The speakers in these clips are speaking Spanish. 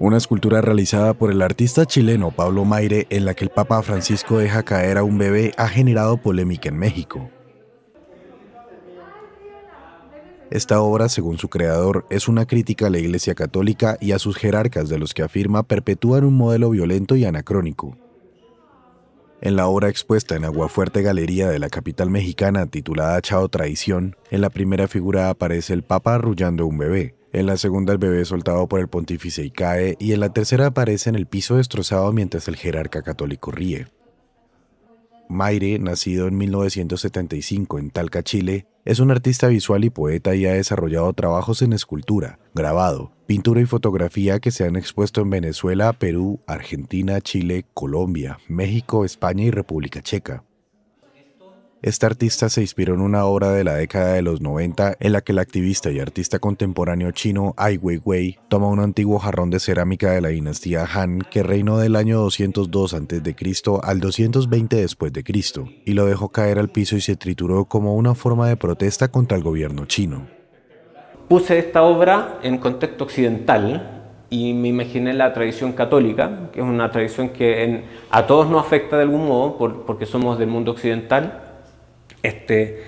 una escultura realizada por el artista chileno Pablo Maire en la que el Papa Francisco deja caer a un bebé ha generado polémica en México. Esta obra, según su creador, es una crítica a la Iglesia Católica y a sus jerarcas de los que afirma perpetúan un modelo violento y anacrónico. En la obra expuesta en Aguafuerte Galería de la capital mexicana titulada Chao Traición, en la primera figura aparece el Papa arrullando a un bebé, en la segunda el bebé es soltado por el pontífice y cae, y en la tercera aparece en el piso destrozado mientras el jerarca católico ríe. Maire, nacido en 1975 en Talca, Chile, es un artista visual y poeta y ha desarrollado trabajos en escultura, grabado, pintura y fotografía que se han expuesto en Venezuela, Perú, Argentina, Chile, Colombia, México, España y República Checa. Esta artista se inspiró en una obra de la década de los 90 en la que el activista y artista contemporáneo chino Ai Weiwei toma un antiguo jarrón de cerámica de la dinastía Han que reinó del año 202 a.C. al 220 después de Cristo y lo dejó caer al piso y se trituró como una forma de protesta contra el gobierno chino. Puse esta obra en contexto occidental y me imaginé la tradición católica, que es una tradición que a todos nos afecta de algún modo porque somos del mundo occidental, este,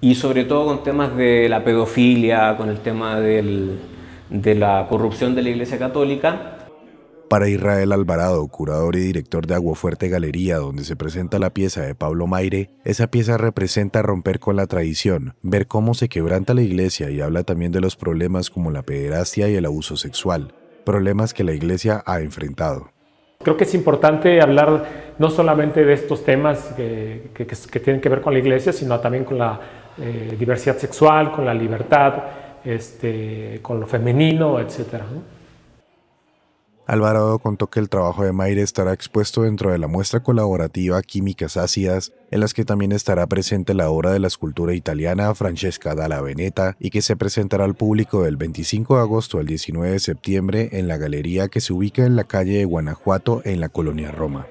y sobre todo con temas de la pedofilia, con el tema de la corrupción de la Iglesia Católica. Para Israel Alvarado, curador y director de Aguafuerte Galería, donde se presenta la pieza de Pablo Maire, esa pieza representa romper con la tradición, ver cómo se quebranta la iglesia y habla también de los problemas como la pederastia y el abuso sexual, problemas que la iglesia ha enfrentado creo que es importante hablar no solamente de estos temas que, tienen que ver con la iglesia, sino también con la eh, diversidad sexual, con la libertad, este, con lo femenino, etcétera. Alvarado contó que el trabajo de Mayre estará expuesto dentro de la muestra colaborativa Químicas Ácidas, en las que también estará presente la obra de la escultura italiana Francesca dalla Veneta y que se presentará al público del 25 de agosto al 19 de septiembre en la galería que se ubica en la calle de Guanajuato en la colonia Roma.